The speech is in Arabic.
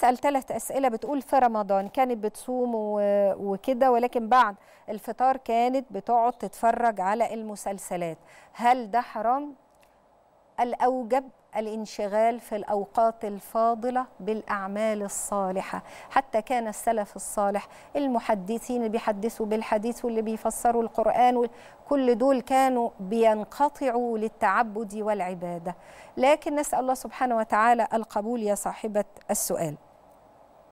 سأل ثلاث أسئلة بتقول في رمضان كانت بتصوم وكده ولكن بعد الفطار كانت بتقعد تتفرج على المسلسلات هل ده حرام؟ الأوجب الانشغال في الأوقات الفاضلة بالأعمال الصالحة حتى كان السلف الصالح المحدثين اللي بيحدثوا بالحديث واللي بيفسروا القرآن كل دول كانوا بينقطعوا للتعبد والعبادة لكن نسأل الله سبحانه وتعالى القبول يا صاحبة السؤال